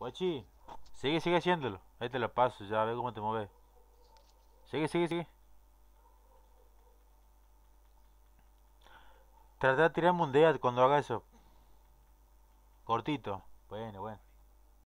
Guachi, sigue, sigue haciéndolo. Ahí te lo paso, ya ve cómo te mueves. Sigue, sigue, sigue. Trata de tirar mundial cuando haga eso. Cortito. Bueno, bueno.